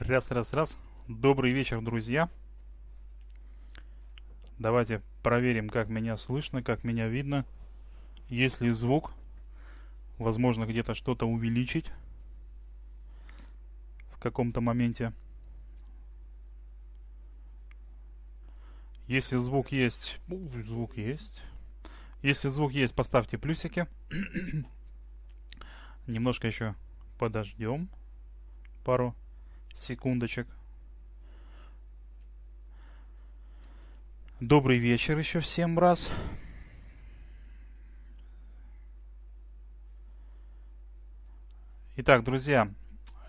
Раз, раз, раз. Добрый вечер, друзья. Давайте проверим, как меня слышно, как меня видно. Есть ли звук? Возможно, где-то что-то увеличить в каком-то моменте. Если звук есть... Звук есть. Если звук есть, поставьте плюсики. Немножко еще подождем пару секундочек. Добрый вечер еще всем раз. Итак, друзья,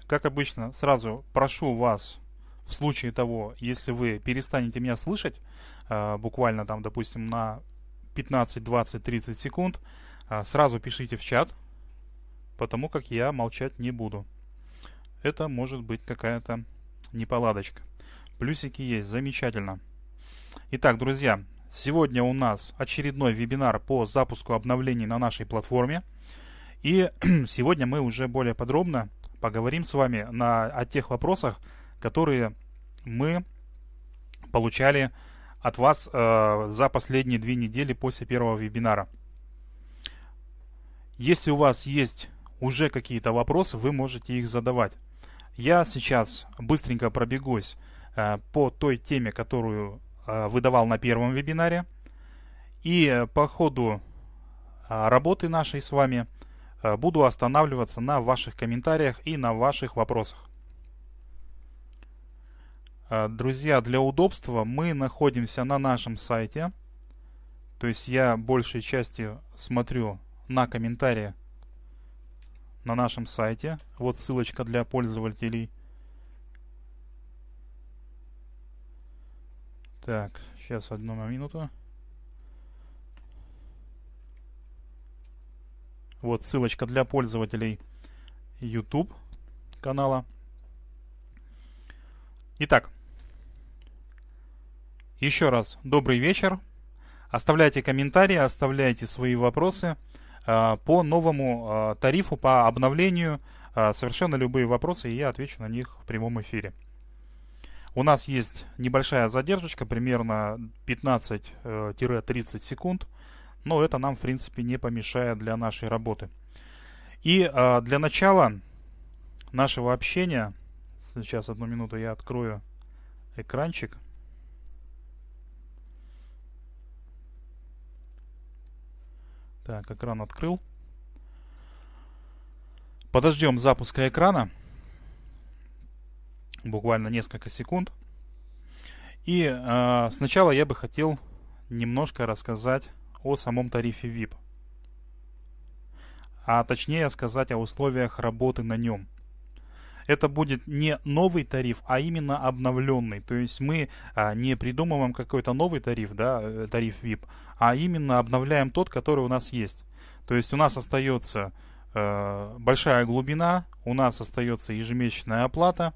как обычно, сразу прошу вас, в случае того, если вы перестанете меня слышать, э, буквально там, допустим, на 15, 20, 30 секунд, э, сразу пишите в чат, потому как я молчать не буду это может быть какая-то неполадочка. Плюсики есть, замечательно. Итак, друзья, сегодня у нас очередной вебинар по запуску обновлений на нашей платформе. И сегодня мы уже более подробно поговорим с вами на, о тех вопросах, которые мы получали от вас э, за последние две недели после первого вебинара. Если у вас есть уже какие-то вопросы, вы можете их задавать. Я сейчас быстренько пробегусь э, по той теме, которую э, выдавал на первом вебинаре. И э, по ходу работы нашей с вами буду останавливаться на ваших комментариях и на ваших вопросах. Друзья, для удобства мы находимся на нашем сайте. То есть я большей части смотрю на комментарии на нашем сайте. Вот ссылочка для пользователей. Так, сейчас одну минуту. Вот ссылочка для пользователей YouTube канала. Итак, еще раз добрый вечер. Оставляйте комментарии, оставляйте свои вопросы. Э, по новому э, тарифу, по обновлению. Э, совершенно любые вопросы, и я отвечу на них в прямом эфире. У нас есть небольшая задержка, примерно 15-30 секунд, но это нам, в принципе, не помешает для нашей работы. И для начала нашего общения, сейчас одну минуту я открою экранчик – Так, экран открыл. Подождем запуска экрана. Буквально несколько секунд. И э, сначала я бы хотел немножко рассказать о самом тарифе VIP. А точнее сказать о условиях работы на нем – это будет не новый тариф, а именно обновленный. То есть мы а, не придумываем какой-то новый тариф, да, э, тариф VIP, а именно обновляем тот, который у нас есть. То есть у нас остается э, большая глубина, у нас остается ежемесячная оплата,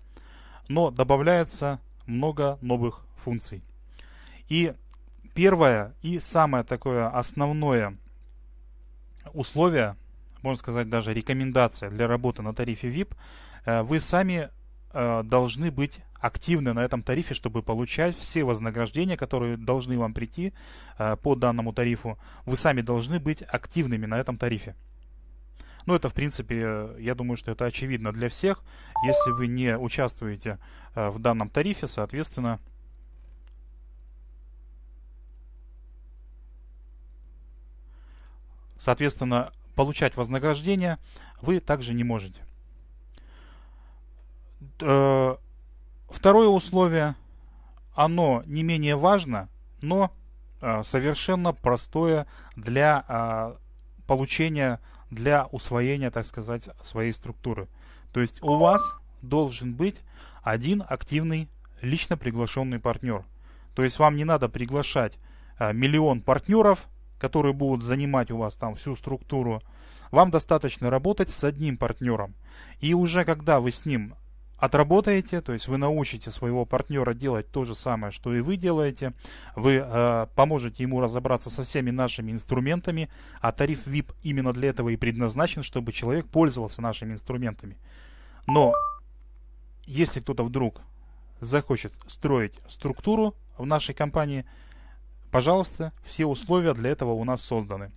но добавляется много новых функций. И первое и самое такое основное условие, можно сказать даже рекомендация для работы на тарифе VIP, Э, вы сами э, должны быть активны на этом тарифе, чтобы получать все вознаграждения, которые должны вам прийти э, по данному тарифу. Вы сами должны быть активными на этом тарифе. Ну, это, в принципе, я думаю, что это очевидно для всех. Если вы не участвуете в данном тарифе, соответственно, соответственно, получать вознаграждение вы также не можете. Э, второе условие, оно не менее важно, но э, совершенно простое для э, получения, для усвоения, так сказать, своей структуры. То есть у вас должен быть один активный лично приглашенный партнер. То есть вам не надо приглашать миллион партнеров, которые будут занимать у вас там всю структуру. Вам достаточно работать с одним партнером. И уже когда вы с ним отработаете, то есть вы научите своего партнера делать то же самое, что и вы делаете, вы э, поможете ему разобраться со всеми нашими инструментами, а тариф VIP именно для этого и предназначен, чтобы человек пользовался нашими инструментами. Но если кто-то вдруг захочет строить структуру в нашей компании, пожалуйста, все условия для этого у нас созданы.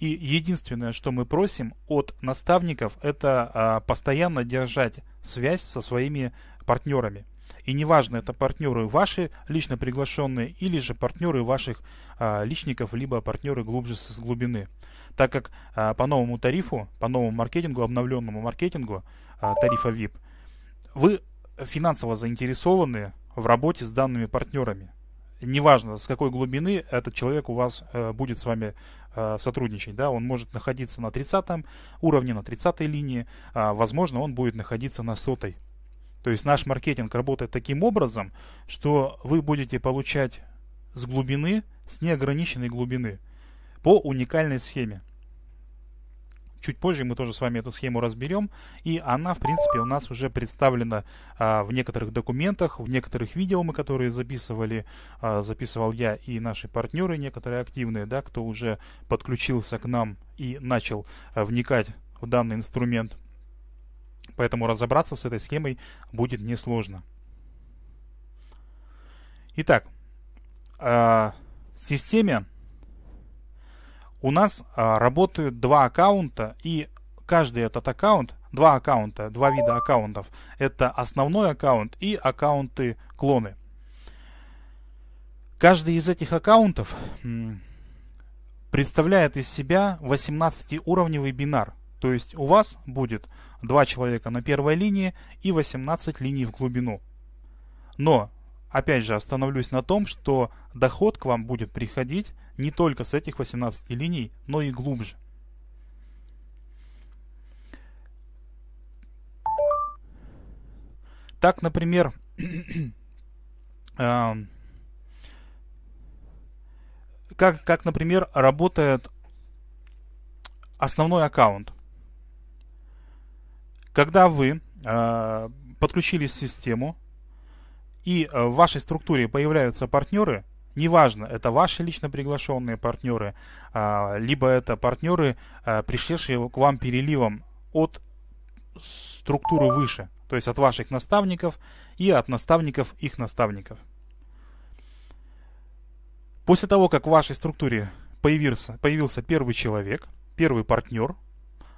И единственное, что мы просим от наставников, это а, постоянно держать связь со своими партнерами. И неважно, это партнеры ваши лично приглашенные или же партнеры ваших а, личников, либо партнеры глубже с глубины. Так как а, по новому тарифу, по новому маркетингу, обновленному маркетингу а, тарифа VIP, вы финансово заинтересованы в работе с данными партнерами неважно с какой глубины этот человек у вас э, будет с вами э, сотрудничать, да, он может находиться на 30 уровне, на 30 линии, а, возможно, он будет находиться на сотой. То есть наш маркетинг работает таким образом, что вы будете получать с глубины, с неограниченной глубины по уникальной схеме. Чуть позже мы тоже с вами эту схему разберем, и она, в принципе, у нас уже представлена а, в некоторых документах, в некоторых видео, мы которые записывали, а, записывал я и наши партнеры, некоторые активные, да, кто уже подключился к нам и начал а, вникать в данный инструмент. Поэтому разобраться с этой схемой будет несложно. Итак, а, в системе у нас а, работают два аккаунта, и каждый этот аккаунт, два аккаунта, два вида аккаунтов, это основной аккаунт и аккаунты-клоны. Каждый из этих аккаунтов представляет из себя 18-уровневый бинар. То есть у вас будет два человека на первой линии и 18 линий в глубину. Но Опять же, остановлюсь на том, что доход к вам будет приходить не только с этих 18 линий, но и глубже. Так, например, э, как, как, например, работает основной аккаунт. Когда вы э, подключились в систему, и э, в вашей структуре появляются партнеры, неважно, это ваши лично приглашенные партнеры, а, либо это партнеры, э, пришедшие к вам переливом от структуры выше, то есть от ваших наставников и от наставников их наставников. После того, как в вашей структуре появился, появился первый человек, первый партнер –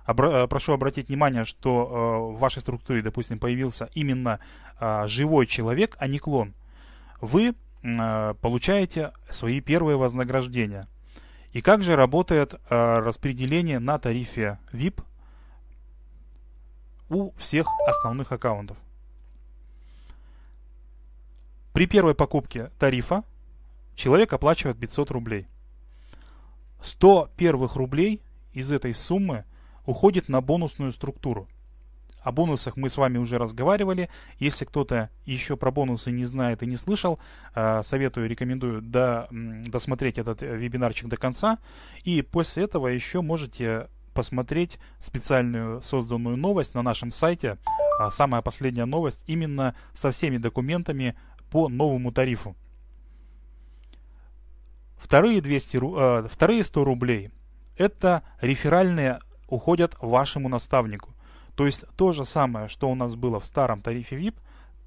Обра- э, прошу обратить внимание, что э, в вашей структуре, допустим, появился именно э, живой человек, а не клон. Вы э, получаете свои первые вознаграждения. И как же работает э, распределение на тарифе VIP у всех основных аккаунтов? При первой покупке тарифа человек оплачивает 500 рублей. 100 первых рублей из этой суммы – уходит на бонусную структуру. О бонусах мы с вами уже разговаривали. Если кто-то еще про бонусы не знает и не слышал, э, советую, рекомендую досмотреть этот э, вебинарчик до конца. И после этого еще можете посмотреть специальную созданную новость на нашем сайте. А самая последняя новость именно со всеми документами по новому тарифу. Вторые, 200, э, вторые 100 рублей – это реферальные уходят вашему наставнику. То есть то же самое, что у нас было в старом тарифе VIP,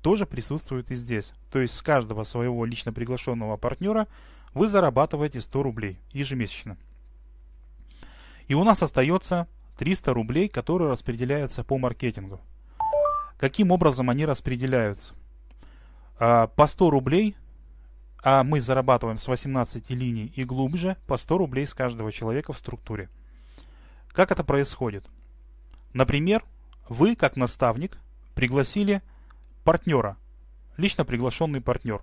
тоже присутствует и здесь. То есть с каждого своего лично приглашенного партнера вы зарабатываете 100 рублей ежемесячно. И у нас остается 300 рублей, которые распределяются по маркетингу. Каким образом они распределяются? А, по 100 рублей, а мы зарабатываем с 18 линий и глубже, по 100 рублей с каждого человека в структуре. Как это происходит? Например, вы, как наставник, пригласили партнера, лично приглашенный партнер.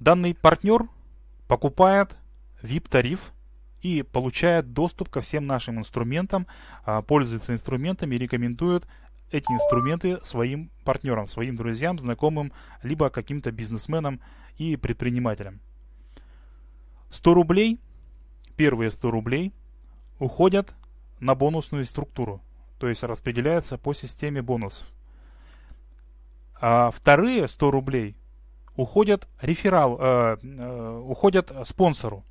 Данный партнер покупает VIP-тариф и получает доступ ко всем нашим инструментам, а, пользуется инструментами и рекомендует эти инструменты своим партнерам, своим друзьям, знакомым, либо каким-то бизнесменам и предпринимателям. 100 рублей, первые 100 рублей уходят на бонусную структуру, то есть распределяются по системе бонусов. А вторые 100 рублей уходят, реферал, э, э, уходят спонсору.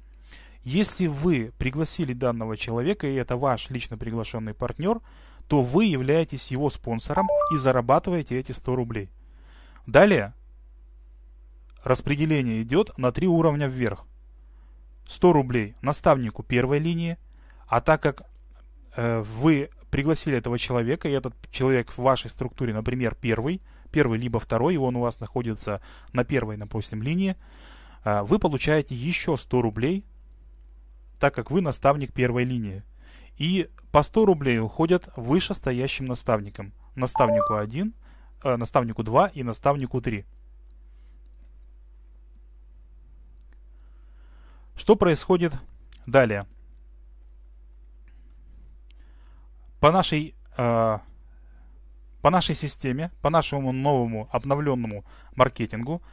Если вы пригласили данного человека, и это ваш лично приглашенный партнер, то вы являетесь его спонсором и зарабатываете эти 100 рублей. Далее распределение идет на три уровня вверх. 100 рублей наставнику первой линии – а так как э, вы пригласили этого человека, и этот человек в вашей структуре, например, первый, первый либо второй, и он у вас находится на первой, допустим, линии, э, вы получаете еще 100 рублей, так как вы наставник первой линии. И по 100 рублей уходят вышестоящим наставникам. Наставнику 1, э, наставнику 2 и наставнику 3. Что происходит далее? по нашей, э, по нашей системе, по нашему новому обновленному маркетингу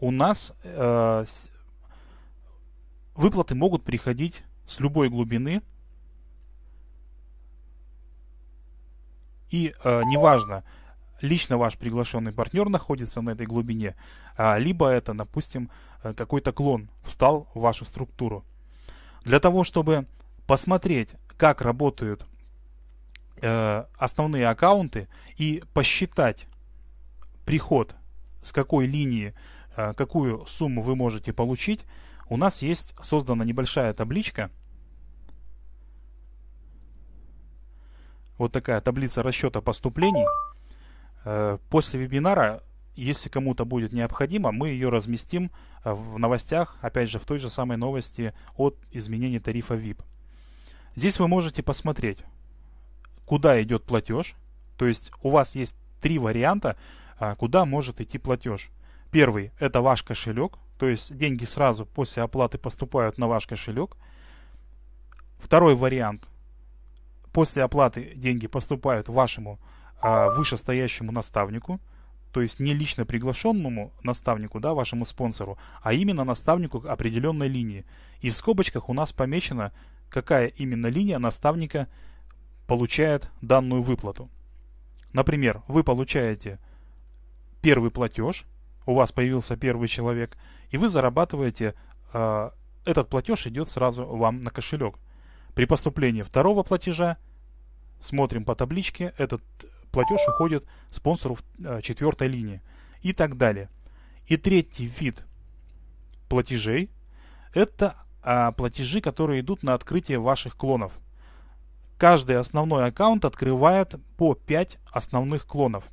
у нас э, выплаты могут приходить с любой глубины. И э, неважно, лично ваш приглашенный партнер находится на этой глубине, а, либо это, допустим, э, какой-то клон встал в вашу структуру. Для того, чтобы посмотреть, как работают Э, основные аккаунты и посчитать приход с какой линии, э, какую сумму вы можете получить, у нас есть создана небольшая табличка. Вот такая таблица расчета поступлений. Э, после вебинара если кому-то будет необходимо, мы ее разместим в новостях, опять же, в той же самой новости от изменения тарифа VIP. Здесь вы можете посмотреть, куда идет платеж. То есть у вас есть три варианта, а, куда может идти платеж. Первый – это ваш кошелек, то есть деньги сразу после оплаты поступают на ваш кошелек. Второй вариант – после оплаты деньги поступают вашему а, вышестоящему наставнику, то есть не лично приглашенному наставнику, да, вашему спонсору, а именно наставнику определенной линии. И в скобочках у нас помечено, какая именно линия наставника – получает данную выплату. Например, вы получаете первый платеж, у вас появился первый человек, и вы зарабатываете, э, этот платеж идет сразу вам на кошелек. При поступлении второго платежа, смотрим по табличке, этот платеж уходит спонсору э, четвертой линии и так далее. И третий вид платежей – это э, платежи, которые идут на открытие ваших клонов – Каждый основной аккаунт открывает по 5 основных клонов.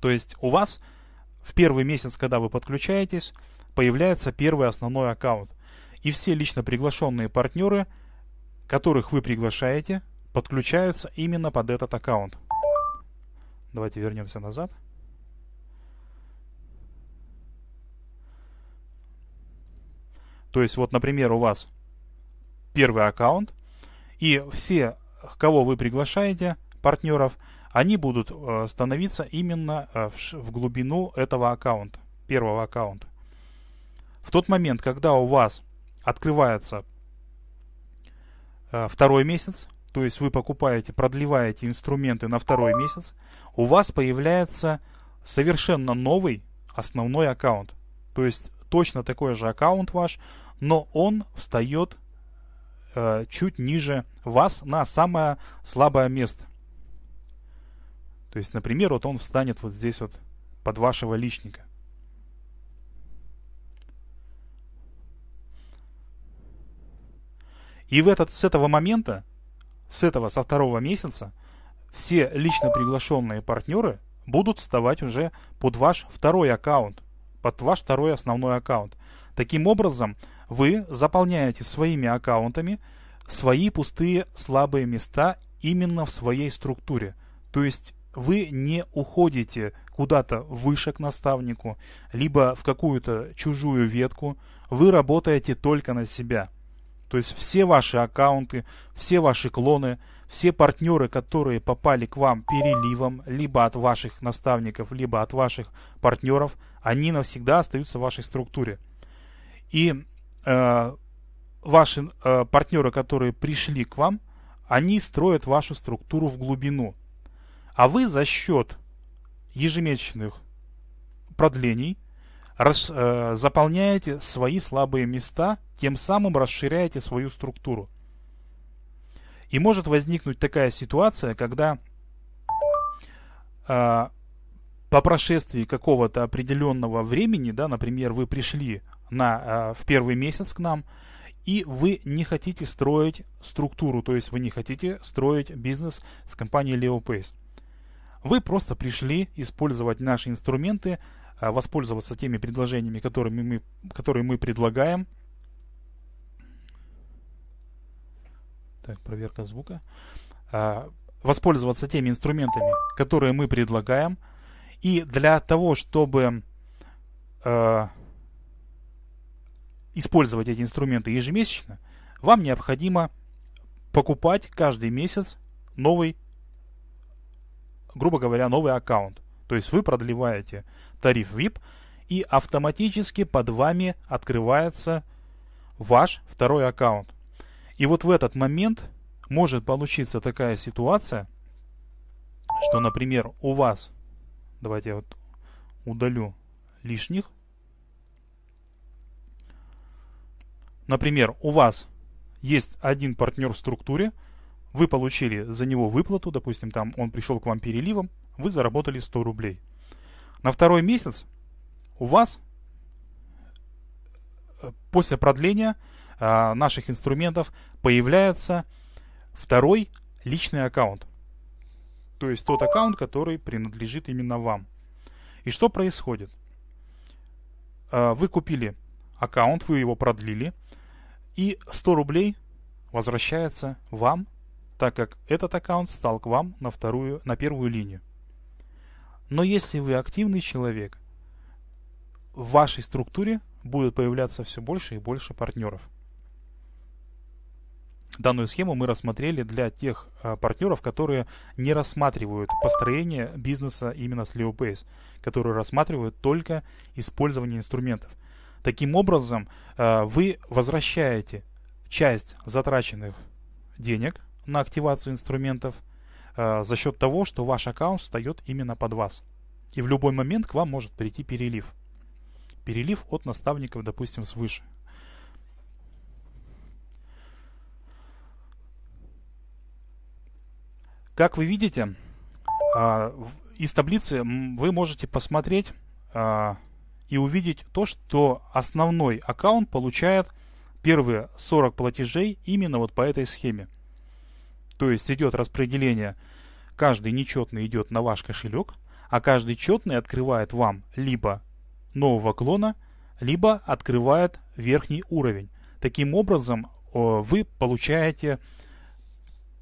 То есть у вас в первый месяц, когда вы подключаетесь, появляется первый основной аккаунт. И все лично приглашенные партнеры, которых вы приглашаете, подключаются именно под этот аккаунт. Давайте вернемся назад. То есть вот, например, у вас первый аккаунт, и все, кого вы приглашаете, партнеров, они будут э, становиться именно э, в глубину этого аккаунта, первого аккаунта. В тот момент, когда у вас открывается э, второй месяц, то есть вы покупаете, продлеваете инструменты на второй месяц, у вас появляется совершенно новый основной аккаунт. То есть точно такой же аккаунт ваш, но он встает Э, чуть ниже вас на самое слабое место. То есть, например, вот он встанет вот здесь вот под вашего личника. И в этот, с этого момента, с этого, со второго месяца, все лично приглашенные партнеры будут вставать уже под ваш второй аккаунт, под ваш второй основной аккаунт. Таким образом, вы заполняете своими аккаунтами свои пустые слабые места именно в своей структуре. То есть вы не уходите куда-то выше к наставнику, либо в какую-то чужую ветку, вы работаете только на себя. То есть все ваши аккаунты, все ваши клоны, все партнеры, которые попали к вам переливом, либо от ваших наставников, либо от ваших партнеров, они навсегда остаются в вашей структуре. И Э, ваши э, партнеры, которые пришли к вам, они строят вашу структуру в глубину. А вы за счет ежемесячных продлений рас, э, заполняете свои слабые места, тем самым расширяете свою структуру. И может возникнуть такая ситуация, когда э, по прошествии какого-то определенного времени, да, например, вы пришли на, э, в первый месяц к нам, и вы не хотите строить структуру, то есть вы не хотите строить бизнес с компанией LeoPace. Вы просто пришли использовать наши инструменты, э, воспользоваться теми предложениями, которыми мы, которые мы предлагаем. Так, проверка звука. Э, воспользоваться теми инструментами, которые мы предлагаем. И для того, чтобы использовать эти инструменты ежемесячно, вам необходимо покупать каждый месяц новый, грубо говоря, новый аккаунт. То есть вы продлеваете тариф VIP и автоматически под вами открывается ваш второй аккаунт. И вот в этот момент может получиться такая ситуация, что, например, у вас, давайте я вот удалю лишних, Например, у вас есть один партнер в структуре, вы получили за него выплату, допустим, там он пришел к вам переливом, вы заработали 100 рублей. На второй месяц у вас э, после продления э, наших инструментов появляется второй личный аккаунт. То есть тот аккаунт, который принадлежит именно вам. И что происходит? Э, вы купили аккаунт, вы его продлили – и 100 рублей возвращается вам, так как этот аккаунт стал к вам на, вторую, на первую линию. Но если вы активный человек, в вашей структуре будет появляться все больше и больше партнеров. Данную схему мы рассмотрели для тех а, э, партнеров, которые не рассматривают построение бизнеса именно с LeoBase, которые рассматривают только использование инструментов. Таким образом, э, вы возвращаете часть затраченных денег на активацию инструментов э, за счет того, что ваш аккаунт встает именно под вас. И в любой момент к вам может прийти перелив. Перелив от наставников, допустим, свыше. Как вы видите, э, из таблицы вы можете посмотреть и увидеть то, что основной аккаунт получает первые 40 платежей именно вот по этой схеме. То есть идет распределение, каждый нечетный идет на ваш кошелек, а каждый четный открывает вам либо нового клона, либо открывает верхний уровень. Таким образом, вы получаете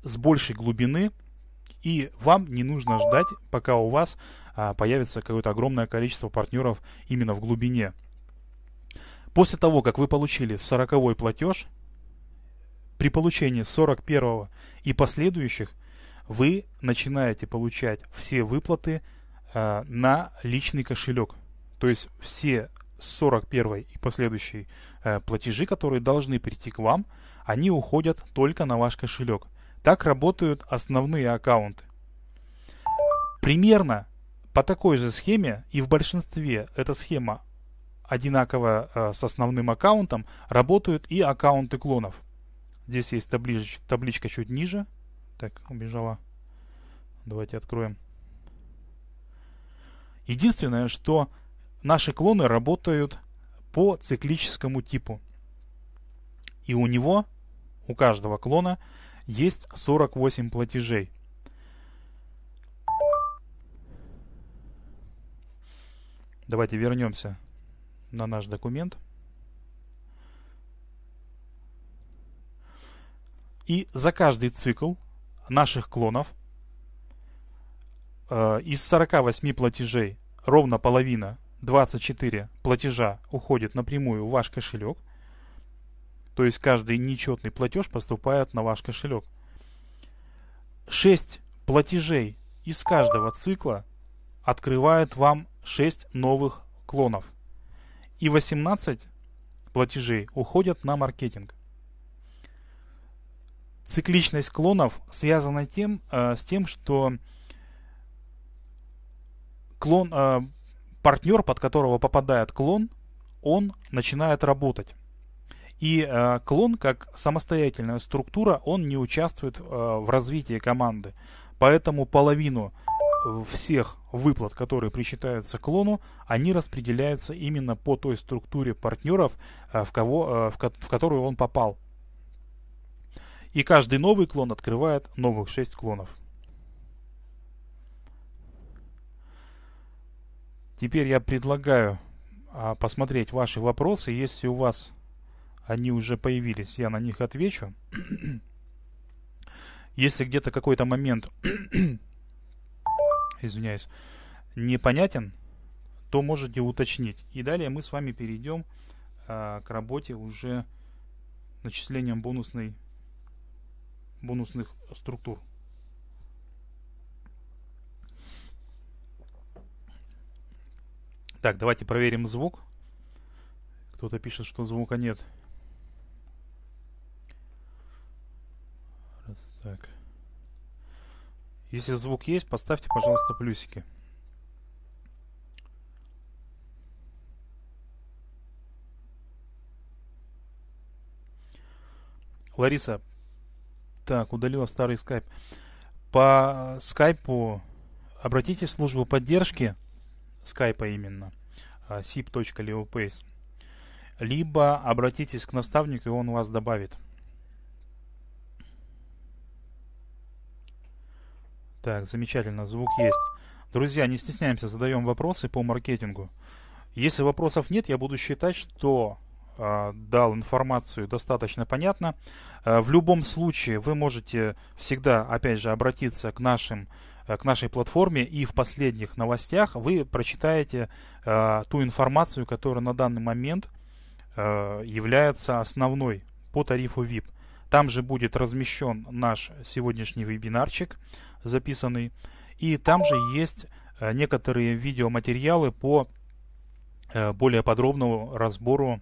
с большей глубины и вам не нужно ждать, пока у вас а, появится какое-то огромное количество партнеров именно в глубине. После того, как вы получили 40 платеж, при получении 41 и последующих вы начинаете получать все выплаты а, на личный кошелек. То есть все 41 и последующие э, платежи, которые должны прийти к вам, они уходят только на ваш кошелек. Так работают основные аккаунты. Примерно по такой же схеме и в большинстве эта схема одинаково э, с основным аккаунтом, работают и аккаунты клонов. Здесь есть таблич, табличка чуть ниже. Так, убежала. Давайте откроем. Единственное, что наши клоны работают по циклическому типу. И у него, у каждого клона, есть 48 платежей. Давайте вернемся на наш документ. И за каждый цикл наших клонов э, из 48 платежей ровно половина, 24 платежа уходит напрямую в ваш кошелек – то есть каждый нечетный платеж поступает на ваш кошелек. 6 платежей из каждого цикла открывает вам 6 новых клонов. И 18 платежей уходят на маркетинг. Цикличность клонов связана тем, э, с тем, что клон, э, партнер, под которого попадает клон, он начинает работать. И э, клон, как самостоятельная структура, он не участвует э, в развитии команды. Поэтому половину э, всех выплат, которые причитаются клону, они распределяются именно по той структуре партнеров, э, в, кого, э, в, ко- в которую он попал. И каждый новый клон открывает новых 6 клонов. Теперь я предлагаю а, посмотреть ваши вопросы. Если у вас они уже появились, я на них отвечу. Если где-то какой-то момент, извиняюсь, непонятен, то можете уточнить. И далее мы с вами перейдем а, к работе уже начислением бонусной, бонусных структур. Так, давайте проверим звук. Кто-то пишет, что звука нет. Так. Если звук есть, поставьте, пожалуйста, плюсики. Лариса, так, удалила старый скайп. По скайпу обратитесь в службу поддержки скайпа именно, а, sip.leopace, либо обратитесь к наставнику, и он вас добавит. Так, замечательно, звук есть. Друзья, не стесняемся, задаем вопросы по маркетингу. Если вопросов нет, я буду считать, что а, дал информацию достаточно понятно. Э, в любом случае, вы можете всегда, опять же, обратиться к нашим э, к нашей платформе и в последних новостях вы прочитаете э, ту информацию, которая на данный момент является основной по тарифу VIP. Там же будет размещен наш сегодняшний вебинарчик записанный. И там же есть э, некоторые видеоматериалы по э, более подробному разбору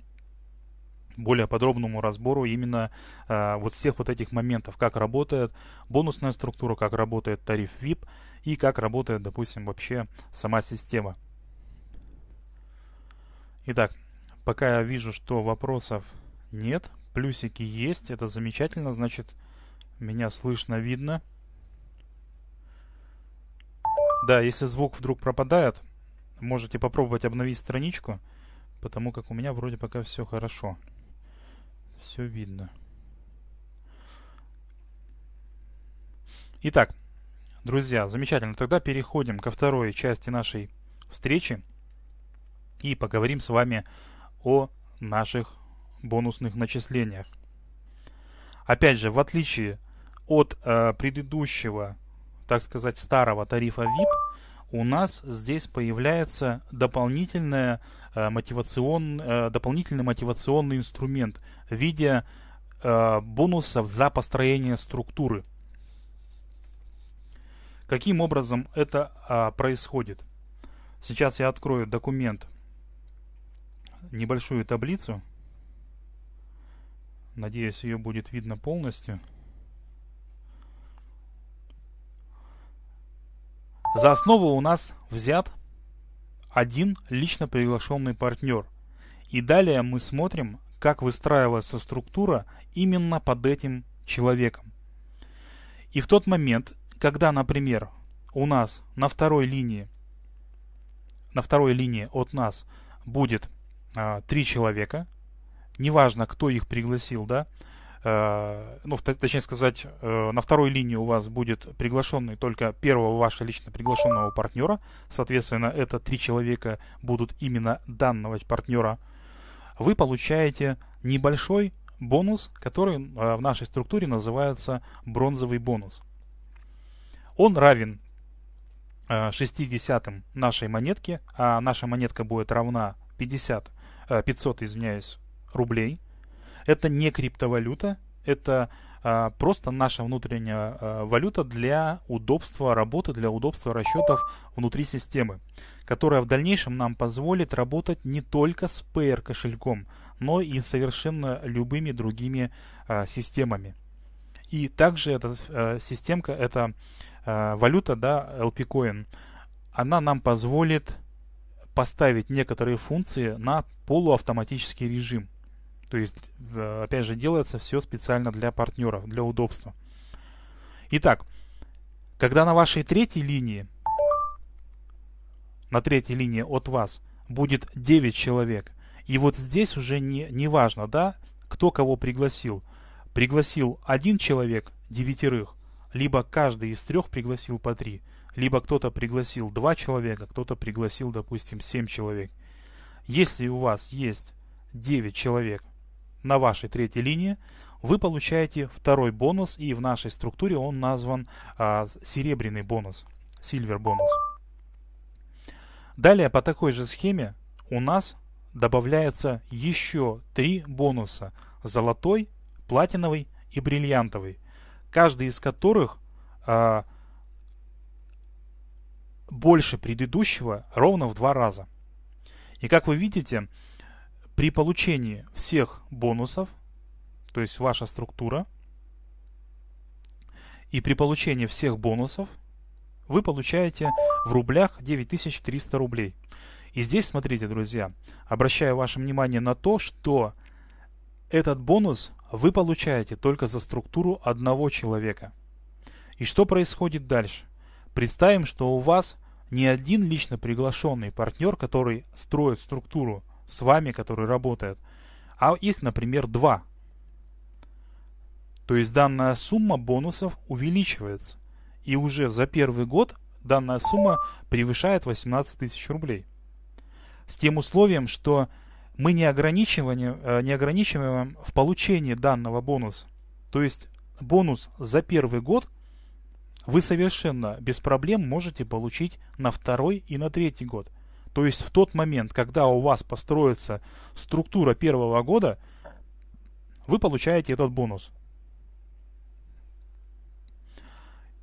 более подробному разбору именно э, вот всех вот этих моментов, как работает бонусная структура, как работает тариф VIP и как работает, допустим, вообще сама система. Итак, пока я вижу, что вопросов нет, Плюсики есть, это замечательно, значит, меня слышно, видно. Да, если звук вдруг пропадает, можете попробовать обновить страничку, потому как у меня вроде пока все хорошо. Все видно. Итак, друзья, замечательно. Тогда переходим ко второй части нашей встречи и поговорим с вами о наших бонусных начислениях. Опять же, в отличие от э, предыдущего, так сказать, старого тарифа VIP, у нас здесь появляется дополнительная, э, мотивацион, э, дополнительный мотивационный инструмент в виде э, бонусов за построение структуры. Каким образом это э, происходит? Сейчас я открою документ, небольшую таблицу. Надеюсь, ее будет видно полностью. За основу у нас взят один лично приглашенный партнер. И далее мы смотрим, как выстраивается структура именно под этим человеком. И в тот момент, когда, например, у нас на второй линии, на второй линии от нас будет а, три человека – неважно, кто их пригласил, да, э, ну, точнее сказать, э, на второй линии у вас будет приглашенный только первого вашего лично приглашенного партнера. Соответственно, это три человека будут именно данного партнера. Вы получаете небольшой бонус, который э, в нашей структуре называется бронзовый бонус. Он равен 60 нашей монетке, а наша монетка будет равна 50, 500, извиняюсь, рублей. Это не криптовалюта, это а, просто наша внутренняя а, валюта для удобства работы, для удобства расчетов внутри системы, которая в дальнейшем нам позволит работать не только с PR кошельком, но и совершенно любыми другими а, системами. И также эта э, системка, эта э, валюта, да, LP-Coin, она нам позволит поставить некоторые функции на полуавтоматический режим. То есть, э, опять же, делается все специально для партнеров, для удобства. Итак, когда на вашей третьей линии, на третьей линии от вас будет 9 человек, и вот здесь уже не, не важно, да, кто кого пригласил. Пригласил один человек, девятерых, либо каждый из трех пригласил по три, либо кто-то пригласил два человека, кто-то пригласил, допустим, семь человек. Если у вас есть 9 человек, на вашей третьей линии, вы получаете второй бонус, и в нашей структуре он назван а, серебряный бонус, silver бонус. Далее по такой же схеме у нас добавляется еще три бонуса – золотой, платиновый и бриллиантовый, каждый из которых а, больше предыдущего ровно в два раза. И как вы видите, при получении всех бонусов, то есть ваша структура, и при получении всех бонусов вы получаете в рублях 9300 рублей. И здесь, смотрите, друзья, обращаю ваше внимание на то, что этот бонус вы получаете только за структуру одного человека. И что происходит дальше? Представим, что у вас не один лично приглашенный партнер, который строит структуру с вами, который работает, а их, например, два. То есть данная сумма бонусов увеличивается. И уже за первый год данная сумма превышает 18 тысяч рублей. С тем условием, что мы не ограничиваем, э, не ограничиваем в получении данного бонуса. То есть бонус за первый год вы совершенно без проблем можете получить на второй и на третий год – то есть в тот момент, когда у вас построится структура первого года, вы получаете этот бонус.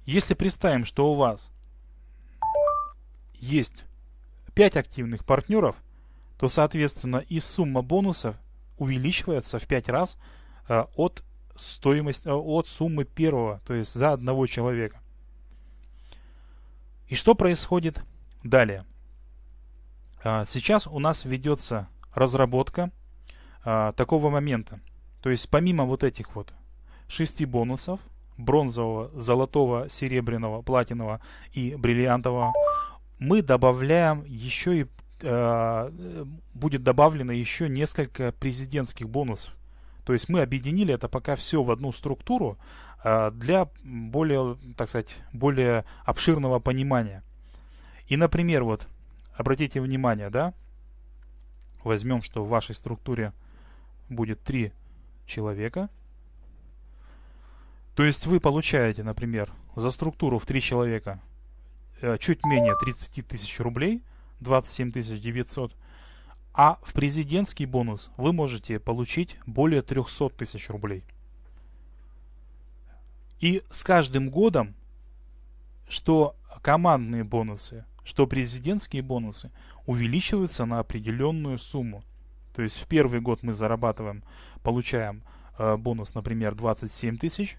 Если представим, что у вас есть 5 активных партнеров, то, соответственно, и сумма бонусов увеличивается в 5 раз э, от стоимости, э, от суммы первого, то есть за одного человека. И что происходит далее? А, сейчас у нас ведется разработка а, такого момента. То есть помимо вот этих вот шести бонусов, бронзового, золотого, серебряного, платинового и бриллиантового, мы добавляем еще и а, будет добавлено еще несколько президентских бонусов. То есть мы объединили это пока все в одну структуру для более, так сказать, более обширного понимания. И, например, вот Обратите внимание, да? Возьмем, что в вашей структуре будет 3 человека. То есть вы получаете, например, за структуру в 3 человека э, чуть менее 30 тысяч рублей, 27 900, а в президентский бонус вы можете получить более 300 тысяч рублей. И с каждым годом, что командные бонусы – что президентские бонусы увеличиваются на определенную сумму. То есть в первый год мы зарабатываем, получаем э, бонус, например, 27 тысяч.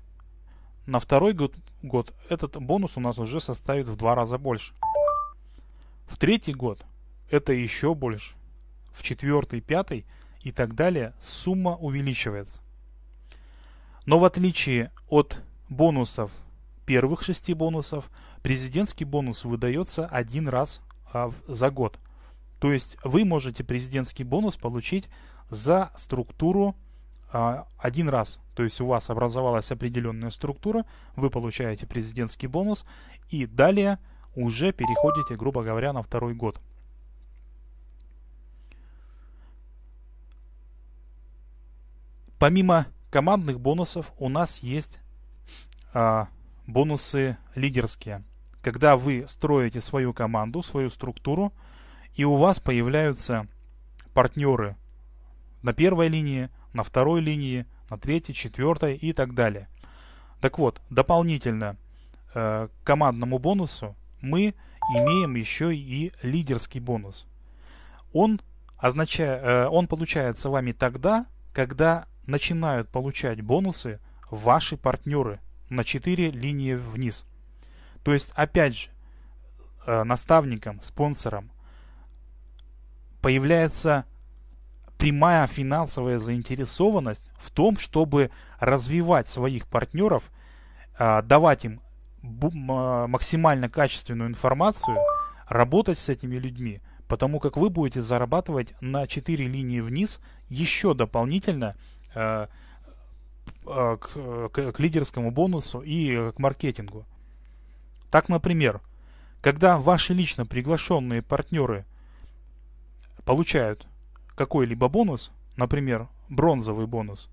На второй год, год этот бонус у нас уже составит в два раза больше. В третий год это еще больше. В четвертый, пятый и так далее сумма увеличивается. Но в отличие от бонусов, первых шести бонусов, Президентский бонус выдается один раз а, за год. То есть вы можете президентский бонус получить за структуру а, один раз. То есть у вас образовалась определенная структура, вы получаете президентский бонус и далее уже переходите, грубо говоря, на второй год. Помимо командных бонусов у нас есть а, бонусы лидерские когда вы строите свою команду, свою структуру, и у вас появляются партнеры на первой линии, на второй линии, на третьей, четвертой и так далее. Так вот, дополнительно э, к командному бонусу мы имеем еще и лидерский бонус. Он, означает, э, он получается вами тогда, когда начинают получать бонусы ваши партнеры на 4 линии вниз – то есть, опять же, э, наставником, спонсором появляется прямая финансовая заинтересованность в том, чтобы развивать своих партнеров, э, давать им э, максимально качественную информацию, работать с этими людьми, потому как вы будете зарабатывать на 4 линии вниз еще дополнительно к, к, к лидерскому бонусу и к маркетингу. Так, например, когда ваши лично приглашенные партнеры получают какой-либо бонус, например, бронзовый бонус,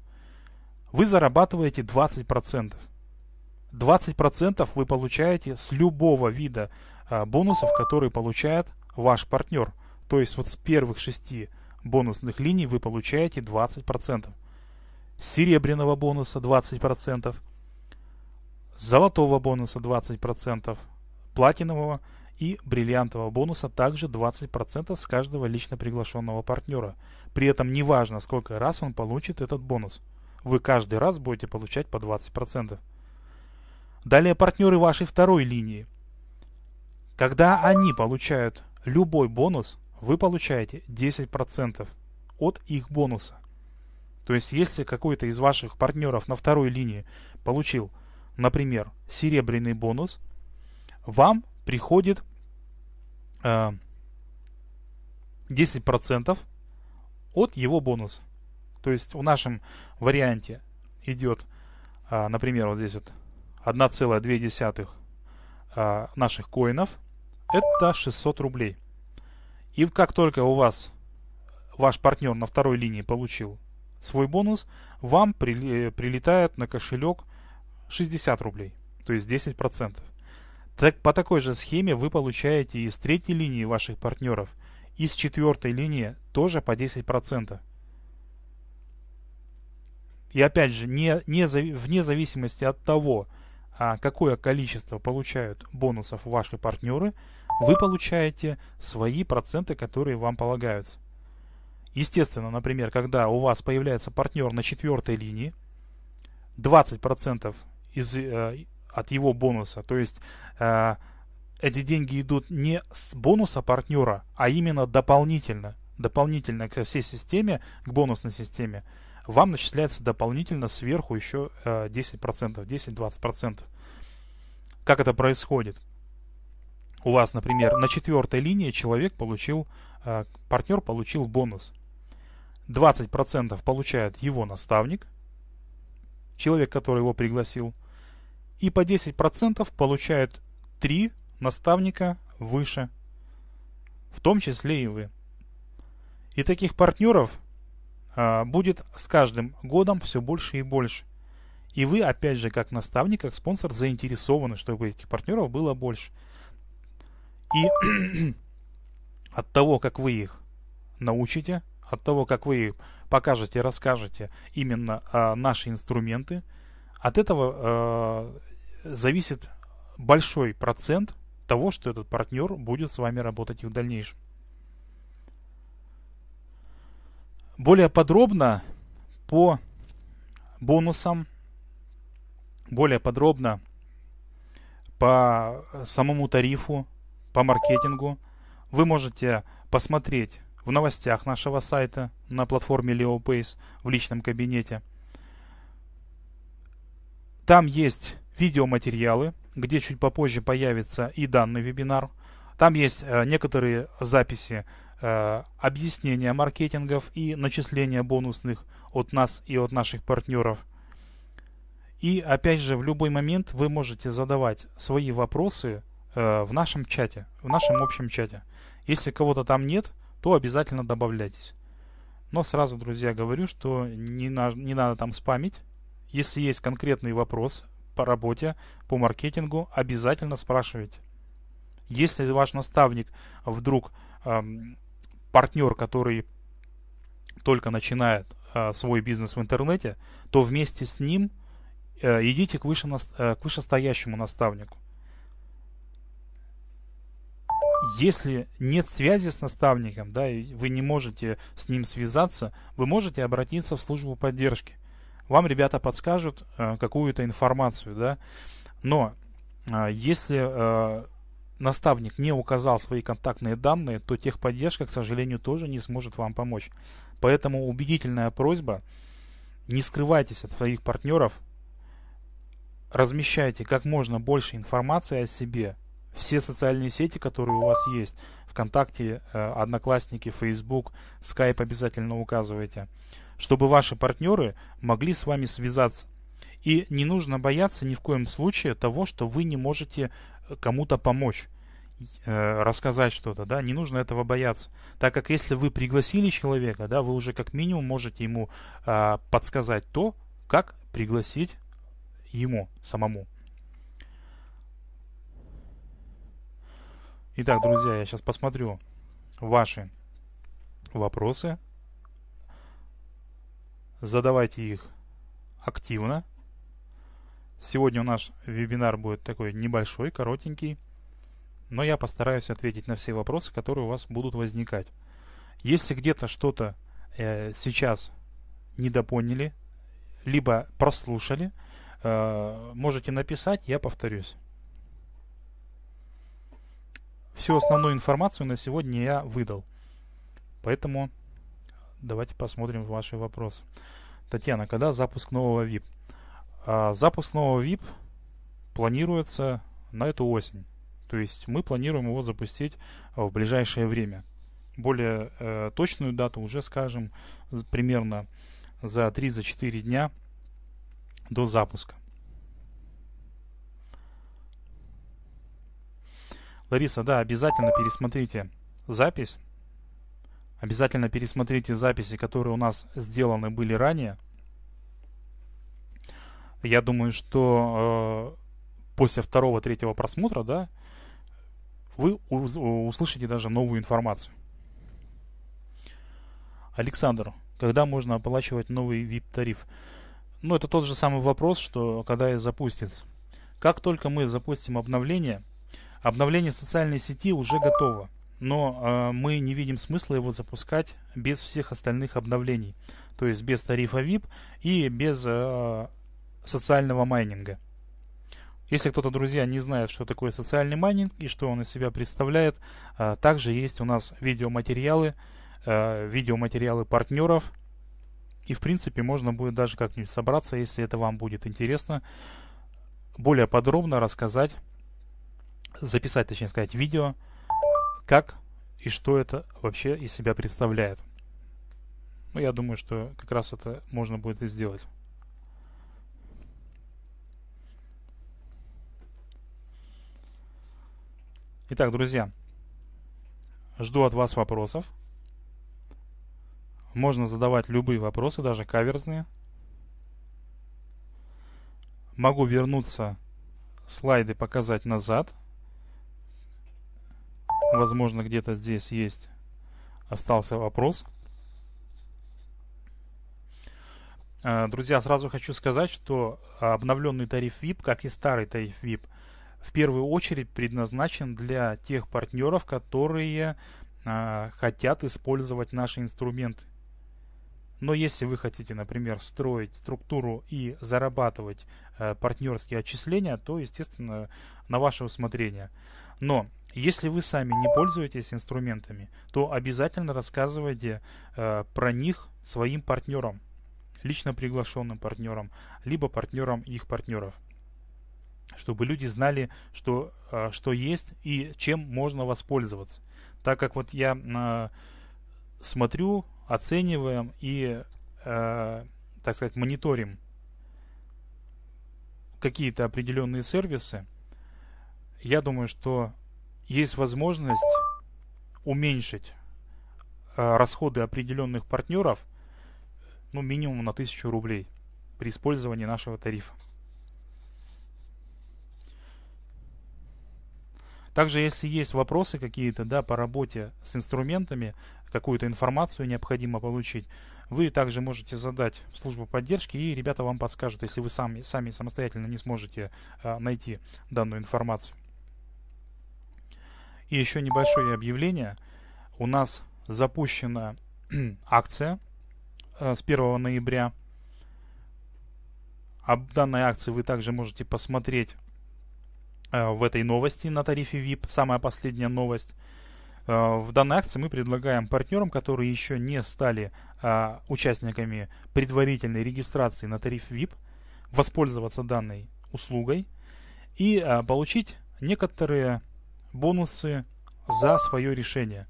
вы зарабатываете 20%. 20% вы получаете с любого вида а, бонусов, которые получает ваш партнер. То есть вот с первых шести бонусных линий вы получаете 20%. С серебряного бонуса 20%, золотого бонуса 20%, платинового и бриллиантового бонуса также 20% с каждого лично приглашенного партнера. При этом не важно, сколько раз он получит этот бонус. Вы каждый раз будете получать по 20%. Далее партнеры вашей второй линии. Когда они получают любой бонус, вы получаете 10% от их бонуса. То есть, если какой-то из ваших партнеров на второй линии получил – например, серебряный бонус, вам приходит э, 10% от его бонуса. То есть в нашем варианте идет, э, например, вот здесь вот 1,2 э, наших коинов. Это 600 рублей. И как только у вас ваш партнер на второй линии получил свой бонус, вам прилетает на кошелек 60 рублей, то есть 10%. Так, по такой же схеме вы получаете из третьей линии ваших партнеров, из четвертой линии тоже по 10%. И опять же, не, не, вне зависимости от того, а какое количество получают бонусов ваши партнеры, вы получаете свои проценты, которые вам полагаются. Естественно, например, когда у вас появляется партнер на четвертой линии, 20% из, э, от его бонуса. То есть э, эти деньги идут не с бонуса партнера, а именно дополнительно. Дополнительно к всей системе, к бонусной системе, вам начисляется дополнительно сверху еще 10%, э, 10-20%. Как это происходит? У вас, например, на четвертой линии человек получил, партнер получил бонус. 20% получает его наставник, человек, который его пригласил – и по 10% получают 3 наставника выше, в том числе и вы. И таких партнеров а, будет с каждым годом все больше и больше. И вы, опять же, как наставник, как спонсор, заинтересованы, чтобы этих партнеров было больше. И от того, как вы их научите, от того, как вы покажете, расскажете именно а, наши инструменты – от этого э, зависит большой процент того, что этот партнер будет с вами работать и в дальнейшем. Более подробно по бонусам, более подробно по самому тарифу, по маркетингу вы можете посмотреть в новостях нашего сайта на платформе LeoPace в личном кабинете – там есть видеоматериалы, где чуть попозже появится и данный вебинар. Там есть э, некоторые записи э, объяснения маркетингов и начисления бонусных от нас и от наших партнеров. И опять же, в любой момент вы можете задавать свои вопросы э, в нашем чате, в нашем общем чате. Если кого-то там нет, то обязательно добавляйтесь. Но сразу, друзья, говорю, что не, на, не надо там спамить, если есть конкретный вопрос по работе, по маркетингу, обязательно спрашивайте. Если ваш наставник вдруг эм, партнер, который только начинает э, свой бизнес в интернете, то вместе с ним э, идите к, выше, э, к вышестоящему наставнику. Если нет связи с наставником, да, и вы не можете с ним связаться, вы можете обратиться в службу поддержки вам ребята подскажут э, какую-то информацию, да. Но э, если э, наставник не указал свои контактные данные, то техподдержка, к сожалению, тоже не сможет вам помочь. Поэтому убедительная просьба, не скрывайтесь от своих партнеров, размещайте как можно больше информации о себе, все социальные сети, которые у вас есть, ВКонтакте, э, Одноклассники, Facebook, Skype обязательно указывайте – чтобы ваши партнеры могли с вами связаться. И не нужно бояться ни в коем случае того, что вы не можете э, кому-то помочь э, рассказать что-то, да, не нужно этого бояться, так как если вы пригласили человека, да, вы уже как минимум можете ему а, подсказать то, как пригласить ему самому. Итак, друзья, я сейчас посмотрю ваши вопросы задавайте их активно. Сегодня у нас вебинар будет такой небольшой, коротенький, но я постараюсь ответить на все вопросы, которые у вас будут возникать. Если где-то что-то э, сейчас недопоняли, либо прослушали, э, можете написать, я повторюсь. Всю основную информацию на сегодня я выдал. Поэтому давайте посмотрим ваши вопросы. Татьяна, когда запуск нового VIP? А, запуск нового VIP планируется на эту осень. То есть мы планируем его запустить в ближайшее время. Более э, точную дату уже скажем примерно за 3-4 дня до запуска. Лариса, да, обязательно пересмотрите запись Обязательно пересмотрите записи, которые у нас сделаны были ранее. Я думаю, что э, после второго-третьего просмотра, да, вы услышите даже новую информацию. Александр, когда можно оплачивать новый VIP-тариф? Ну, это тот же самый вопрос, что когда и запустится. Как только мы запустим обновление, обновление социальной сети уже готово но э, мы не видим смысла его запускать без всех остальных обновлений, то есть без тарифа VIP и без э, социального майнинга. Если кто-то, друзья, не знает, что такое социальный майнинг и что он из себя представляет, э, также есть у нас видеоматериалы, э, видеоматериалы партнеров. И, в принципе, можно будет даже как-нибудь собраться, если это вам будет интересно, более подробно рассказать, записать, точнее сказать, видео, как и что это вообще из себя представляет. Ну, я думаю, что как раз это можно будет и сделать. Итак, друзья, жду от вас вопросов. Можно задавать любые вопросы, даже каверзные. Могу вернуться, слайды показать назад – Возможно, где-то здесь есть. Остался вопрос. А, друзья, сразу хочу сказать, что обновленный тариф VIP, как и старый тариф VIP, в первую очередь предназначен для тех партнеров, которые э, хотят использовать наши инструменты. Но если вы хотите, например, строить структуру и зарабатывать э, партнерские отчисления, то, естественно, на ваше усмотрение. Но если вы сами не пользуетесь инструментами, то обязательно рассказывайте э, про них своим партнерам, лично приглашенным партнерам, либо партнерам их партнеров, чтобы люди знали, что, э, что есть и чем можно воспользоваться. Так как вот я э, смотрю, оцениваем и, э, так сказать, мониторим какие-то определенные сервисы, я думаю, что есть возможность уменьшить э, расходы определенных партнеров ну, минимум на 1000 рублей при использовании нашего тарифа. Также, если есть вопросы какие-то да, по работе с инструментами, какую-то информацию необходимо получить, вы также можете задать в службу поддержки, и ребята вам подскажут, если вы сами, сами самостоятельно не сможете а, найти данную информацию. И еще небольшое объявление. У нас запущена акция э, с 1 ноября. Об данной акции вы также можете посмотреть э, в этой новости на тарифе VIP. Самая последняя новость. Э, в данной акции мы предлагаем партнерам, которые еще не стали участниками предварительной регистрации на тариф VIP, воспользоваться данной услугой и получить некоторые бонусы за свое решение.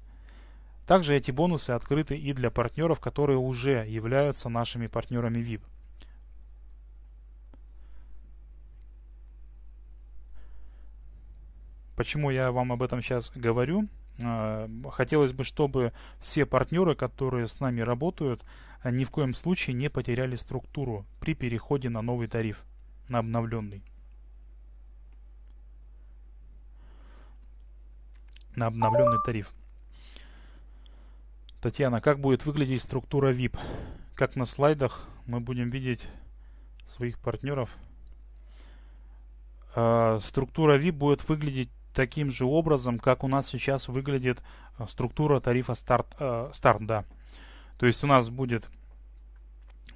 Также эти бонусы открыты и для партнеров, которые уже являются нашими партнерами VIP. Почему я вам об этом сейчас говорю? А, хотелось бы, чтобы все партнеры, которые с нами работают, ни в коем случае не потеряли структуру при переходе на новый тариф, на обновленный. на обновленный тариф. Татьяна, как будет выглядеть структура VIP? Как на слайдах мы будем видеть своих партнеров? А, структура VIP будет выглядеть таким же образом, как у нас сейчас выглядит а, структура тарифа старт, э, а, старт да. То есть у нас будет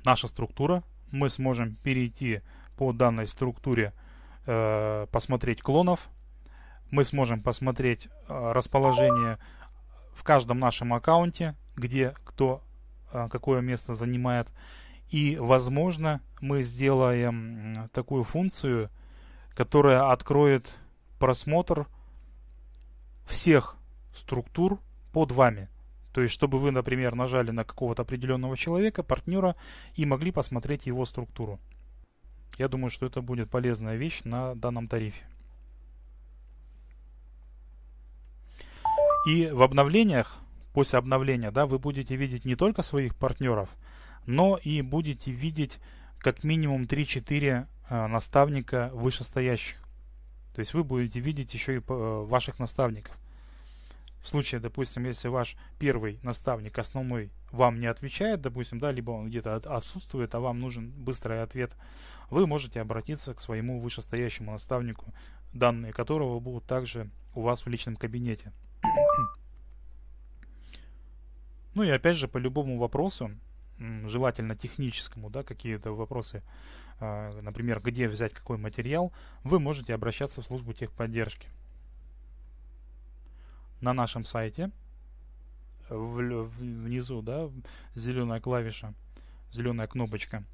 наша структура, мы сможем перейти по данной структуре, э, посмотреть клонов, мы сможем посмотреть э, расположение в каждом нашем аккаунте, где кто э, какое место занимает. И, возможно, мы сделаем такую функцию, которая откроет просмотр всех структур под вами. То есть, чтобы вы, например, нажали на какого-то определенного человека, партнера, и могли посмотреть его структуру. Я думаю, что это будет полезная вещь на данном тарифе. И в обновлениях, после обновления, да, вы будете видеть не только своих партнеров, но и будете видеть как минимум 3-4 э, наставника вышестоящих. То есть вы будете видеть еще и э, ваших наставников. В случае, допустим, если ваш первый наставник основной вам не отвечает, допустим, да, либо он где-то отсутствует, а вам нужен быстрый ответ, вы можете обратиться к своему вышестоящему наставнику данные которого будут также у вас в личном кабинете. ну и опять же, по любому вопросу, желательно техническому, да, какие-то вопросы, а, например, где взять какой материал, вы можете обращаться в службу техподдержки. На нашем сайте внизу, да, зеленая клавиша, зеленая кнопочка.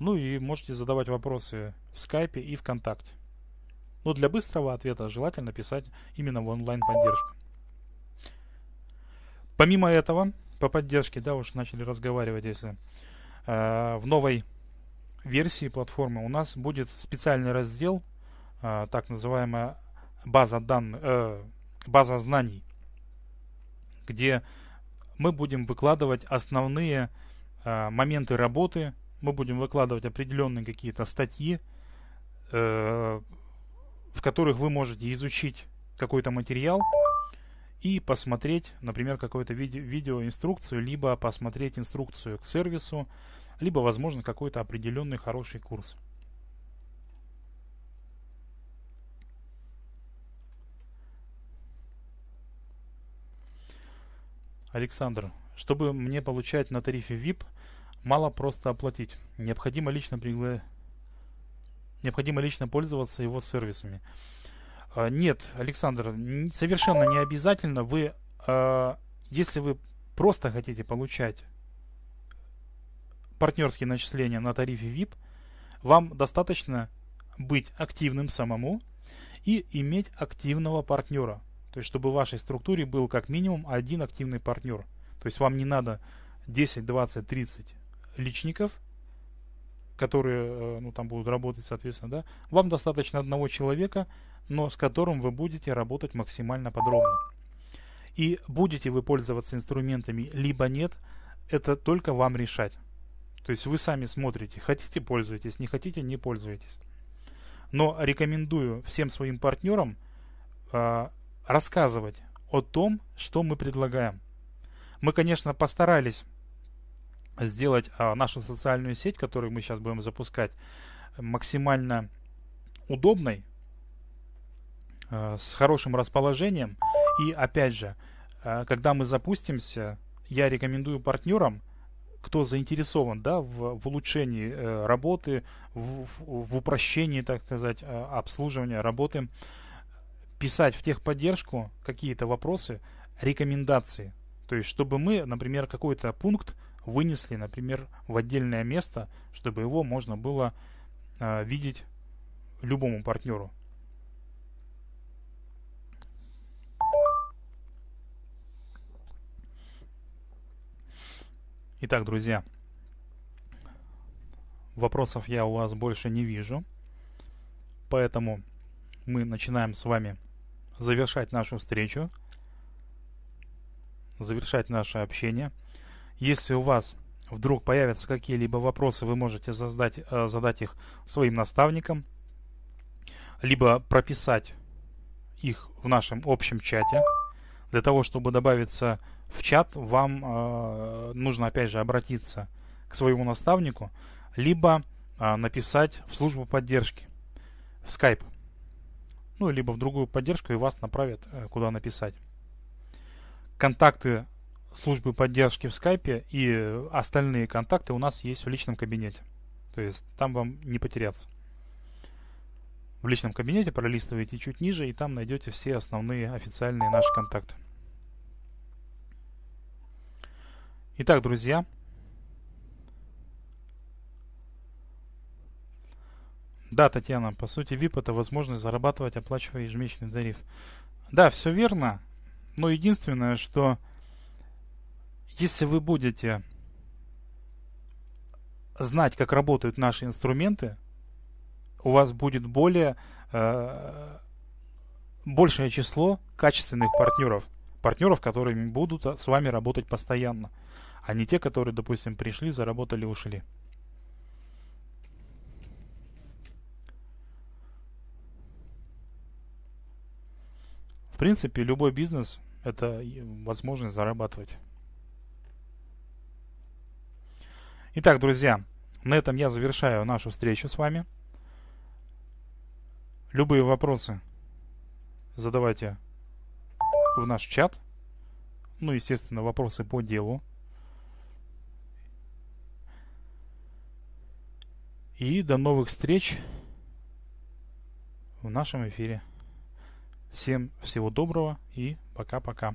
Ну и можете задавать вопросы в скайпе и ВКонтакте но ну, для быстрого ответа желательно писать именно в онлайн-поддержку. Помимо этого, по поддержке, да, уж начали разговаривать, если э, в новой версии платформы у нас будет специальный раздел, э, так называемая база данных, э, база знаний, где мы будем выкладывать основные э, моменты работы, мы будем выкладывать определенные какие-то статьи, э, в которых вы можете изучить какой-то материал и посмотреть, например, какую-то видеоинструкцию, либо посмотреть инструкцию к сервису, либо, возможно, какой-то определенный хороший курс. Александр, чтобы мне получать на тарифе VIP, мало просто оплатить. Необходимо лично пригласить необходимо лично пользоваться его сервисами. А, нет, Александр, совершенно не обязательно. Вы, а, если вы просто хотите получать партнерские начисления на тарифе VIP, вам достаточно быть активным самому и иметь активного партнера. То есть, чтобы в вашей структуре был как минимум один активный партнер. То есть, вам не надо 10, 20, 30 личников – которые э, ну, там будут работать, соответственно, да, вам достаточно одного человека, но с которым вы будете работать максимально подробно. И будете вы пользоваться инструментами, либо нет, это только вам решать. То есть вы сами смотрите, хотите пользуетесь, не хотите не пользуетесь. Но рекомендую всем своим партнерам э, рассказывать о том, что мы предлагаем. Мы, конечно, постарались сделать а, нашу социальную сеть, которую мы сейчас будем запускать, максимально удобной, э, с хорошим расположением. И опять же, э, когда мы запустимся, я рекомендую партнерам, кто заинтересован да, в, в улучшении э, работы, в, в упрощении, так сказать, обслуживания работы, писать в техподдержку какие-то вопросы, рекомендации. То есть, чтобы мы, например, какой-то пункт вынесли, например, в отдельное место, чтобы его можно было э, видеть любому партнеру. Итак, друзья, вопросов я у вас больше не вижу, поэтому мы начинаем с вами завершать нашу встречу, завершать наше общение – если у вас вдруг появятся какие-либо вопросы, вы можете задать, э, задать их своим наставникам, либо прописать их в нашем общем чате. Для того, чтобы добавиться в чат, вам э, нужно опять же обратиться к своему наставнику, либо э, написать в службу поддержки в Skype. Ну, либо в другую поддержку, и вас направят, э, куда написать. Контакты службы поддержки в скайпе и остальные контакты у нас есть в личном кабинете. То есть там вам не потеряться. В личном кабинете пролистываете чуть ниже, и там найдете все основные официальные наши контакты. Итак, друзья, Да, Татьяна, по сути VIP это возможность зарабатывать, оплачивая ежемесячный тариф. Да, все верно, но единственное, что если вы будете знать, как работают наши инструменты, у вас будет более э, большее число качественных партнеров. Партнеров, которые будут с вами работать постоянно, а не те, которые, допустим, пришли, заработали, ушли. В принципе, любой бизнес – это э, возможность зарабатывать. Итак, друзья, на этом я завершаю нашу встречу с вами. Любые вопросы задавайте в наш чат. Ну, естественно, вопросы по делу. И до новых встреч в нашем эфире. Всем всего доброго и пока-пока.